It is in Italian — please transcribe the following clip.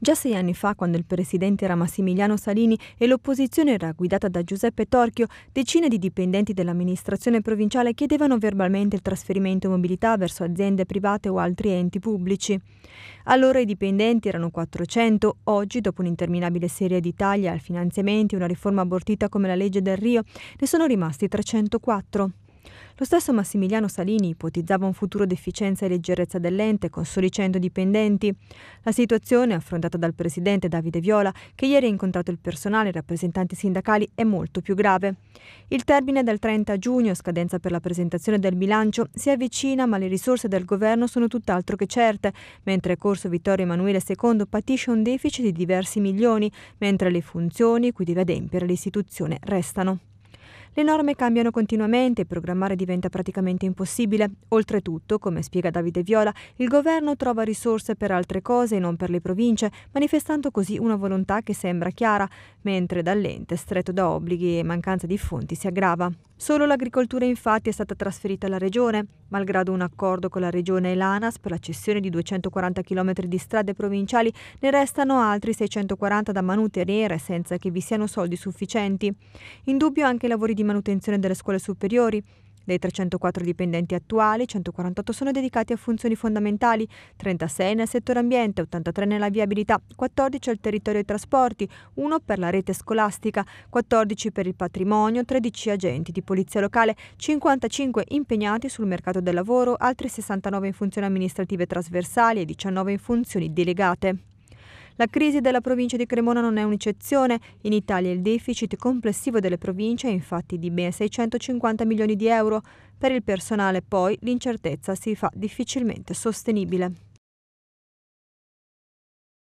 Già sei anni fa, quando il presidente era Massimiliano Salini e l'opposizione era guidata da Giuseppe Torchio, decine di dipendenti dell'amministrazione provinciale chiedevano verbalmente il trasferimento in mobilità verso aziende private o altri enti pubblici. Allora i dipendenti erano 400, oggi, dopo un'interminabile serie di tagli al finanziamenti e una riforma abortita come la legge del Rio, ne sono rimasti 304. Lo stesso Massimiliano Salini ipotizzava un futuro d'efficienza e leggerezza dell'ente con soli 100 dipendenti. La situazione, affrontata dal presidente Davide Viola, che ieri ha incontrato il personale e i rappresentanti sindacali, è molto più grave. Il termine del 30 giugno, scadenza per la presentazione del bilancio, si avvicina, ma le risorse del governo sono tutt'altro che certe, mentre Corso Vittorio Emanuele II patisce un deficit di diversi milioni, mentre le funzioni cui deve adempiere l'istituzione restano. Le norme cambiano continuamente e programmare diventa praticamente impossibile. Oltretutto, come spiega Davide Viola, il governo trova risorse per altre cose e non per le province, manifestando così una volontà che sembra chiara, mentre dall'ente, stretto da obblighi e mancanza di fonti, si aggrava. Solo l'agricoltura infatti è stata trasferita alla regione, malgrado un accordo con la regione e l'ANAS per la cessione di 240 km di strade provinciali, ne restano altri 640 da manutenere senza che vi siano soldi sufficienti. In dubbio anche i lavori di manutenzione delle scuole superiori. Dei 304 dipendenti attuali, 148 sono dedicati a funzioni fondamentali, 36 nel settore ambiente, 83 nella viabilità, 14 al territorio e trasporti, 1 per la rete scolastica, 14 per il patrimonio, 13 agenti di polizia locale, 55 impegnati sul mercato del lavoro, altri 69 in funzioni amministrative trasversali e 19 in funzioni delegate. La crisi della provincia di Cremona non è un'eccezione. In Italia il deficit complessivo delle province è infatti di ben 650 milioni di euro. Per il personale poi l'incertezza si fa difficilmente sostenibile.